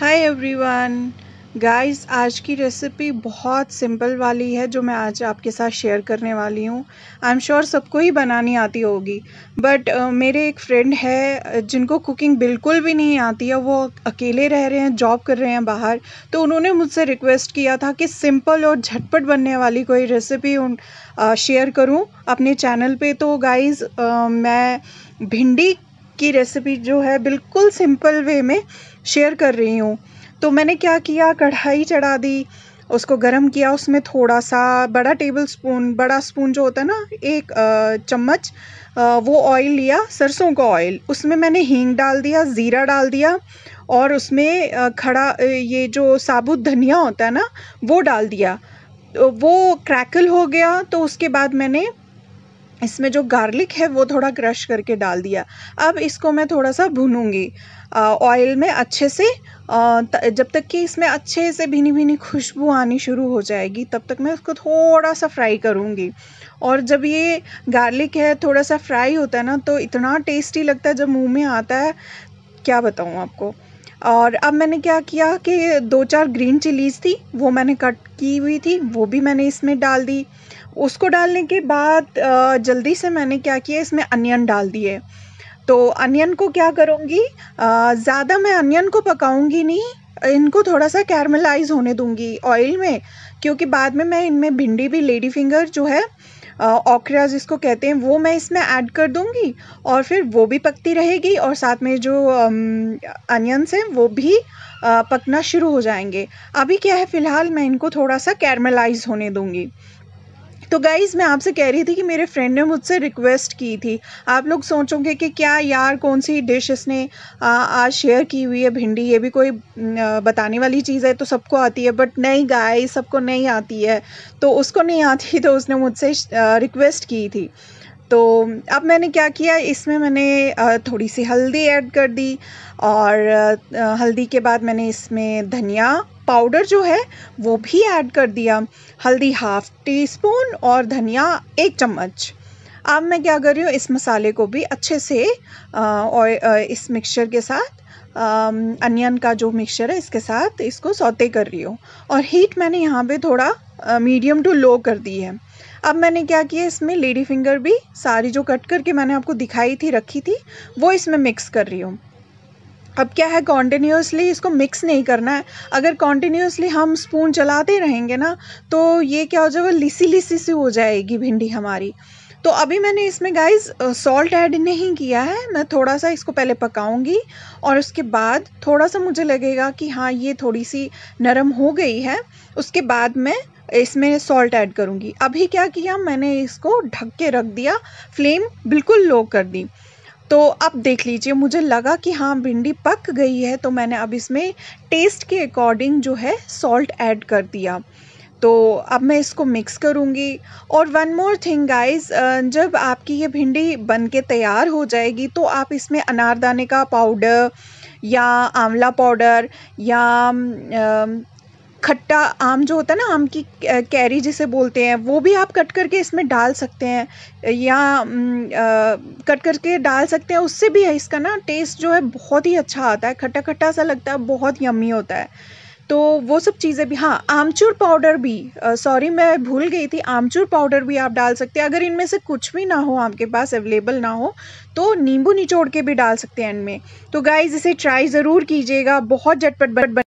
hi everyone guys आज की recipe बहुत सिंपल वाली है जो मैं आज आपके साथ शेयर करने वाली हूँ आई एम श्योर सबको ही बनानी आती होगी बट uh, मेरे एक फ्रेंड है जिनको कुकिंग बिल्कुल भी नहीं आती है वो अकेले रह रहे हैं जॉब कर रहे हैं बाहर तो उन्होंने मुझसे रिक्वेस्ट किया था कि सिंपल और झटपट बनने वाली कोई रेसिपी शेयर करूँ अपने चैनल पर तो गाइज़ uh, मैं भिंडी की रेसिपी जो है बिल्कुल सिंपल वे में शेयर कर रही हूँ तो मैंने क्या किया कढ़ाई चढ़ा दी उसको गर्म किया उसमें थोड़ा सा बड़ा टेबल स्पून बड़ा स्पून जो होता है ना एक चम्मच वो ऑयल लिया सरसों का ऑयल उसमें मैंने हींग डाल दिया ज़ीरा डाल दिया और उसमें खड़ा ये जो साबुत धनिया होता है ना वो डाल दिया वो क्रैकल हो गया तो उसके बाद मैंने इसमें जो गार्लिक है वो थोड़ा क्रश करके डाल दिया अब इसको मैं थोड़ा सा भूनूंगी ऑयल में अच्छे से जब तक कि इसमें अच्छे से भीनी भीनी खुशबू आनी शुरू हो जाएगी तब तक मैं उसको थोड़ा सा फ्राई करूँगी और जब ये गार्लिक है थोड़ा सा फ्राई होता है ना तो इतना टेस्टी लगता है जब मुँह में आता है क्या बताऊँ आपको और अब मैंने क्या किया कि दो चार ग्रीन चिलीज़ थी वो मैंने कट की हुई थी वो भी मैंने इसमें डाल दी उसको डालने के बाद जल्दी से मैंने क्या किया इसमें अनियन डाल दिए तो अनियन को क्या करूँगी ज़्यादा मैं अनियन को पकाऊँगी नहीं इनको थोड़ा सा कैरमलाइज होने दूँगी ऑयल में क्योंकि बाद में मैं इनमें भिंडी भी लेडी फिंगर जो है ओकरा जिसको कहते हैं वो मैं इसमें ऐड कर दूँगी और फिर वो भी पकती रहेगी और साथ में जो अनियंस हैं वो भी पकना शुरू हो जाएंगे अभी क्या है फ़िलहाल मैं इनको थोड़ा सा कैरमलाइज़ होने दूँगी तो गाइज़ मैं आपसे कह रही थी कि मेरे फ्रेंड ने मुझसे रिक्वेस्ट की थी आप लोग सोचोगे कि क्या यार कौन सी डिश इसने आज शेयर की हुई है भिंडी ये भी कोई बताने वाली चीज़ है तो सबको आती है बट नहीं गाय सबको नहीं आती है तो उसको नहीं आती तो उसने मुझसे रिक्वेस्ट की थी तो अब मैंने क्या किया इसमें मैंने थोड़ी सी हल्दी ऐड कर दी और हल्दी के बाद मैंने इसमें धनिया पाउडर जो है वो भी ऐड कर दिया हल्दी हाफ टी स्पून और धनिया एक चम्मच अब मैं क्या कर रही हूँ इस मसाले को भी अच्छे से और इस मिक्सचर के साथ अनियन का जो मिक्सचर है इसके साथ इसको सौते कर रही हूँ और हीट मैंने यहाँ पे थोड़ा मीडियम टू लो कर दी है अब मैंने क्या किया इसमें लेडी फिंगर भी सारी जो कट करके मैंने आपको दिखाई थी रखी थी वो इसमें मिक्स कर रही हूँ अब क्या है कॉन्टीन्यूसली इसको मिक्स नहीं करना है अगर कॉन्टीन्यूसली हम स्पून चलाते रहेंगे ना तो ये क्या हो जाएगा लिसी लिसी सी हो जाएगी भिंडी हमारी तो अभी मैंने इसमें गाइस सॉल्ट ऐड नहीं किया है मैं थोड़ा सा इसको पहले पकाऊंगी और उसके बाद थोड़ा सा मुझे लगेगा कि हाँ ये थोड़ी सी नरम हो गई है उसके बाद मैं इसमें सॉल्ट ऐड करूँगी अभी क्या किया मैंने इसको ढक के रख दिया फ्लेम बिल्कुल लो कर दी तो अब देख लीजिए मुझे लगा कि हाँ भिंडी पक गई है तो मैंने अब इसमें टेस्ट के अकॉर्डिंग जो है सॉल्ट ऐड कर दिया तो अब मैं इसको मिक्स करूँगी और वन मोर थिंग गाइस जब आपकी ये भिंडी बन के तैयार हो जाएगी तो आप इसमें अनारदाने का पाउडर या आंवला पाउडर या खट्टा आम जो होता है ना आम की कैरी जिसे बोलते हैं वो भी आप कट करके इसमें डाल सकते हैं या कट करके डाल सकते हैं उससे भी है इसका ना टेस्ट जो है बहुत ही अच्छा आता है खट्टा खट्टा सा लगता है बहुत यम्मी होता है तो वो सब चीज़ें भी हाँ आमचूर पाउडर भी सॉरी मैं भूल गई थी आमचूर पाउडर भी आप डाल सकते हैं अगर इनमें से कुछ भी ना हो आपके पास अवेलेबल ना हो तो नींबू निचोड़ के भी डाल सकते हैं इनमें तो गाइज इसे ट्राई ज़रूर कीजिएगा बहुत झटपट बन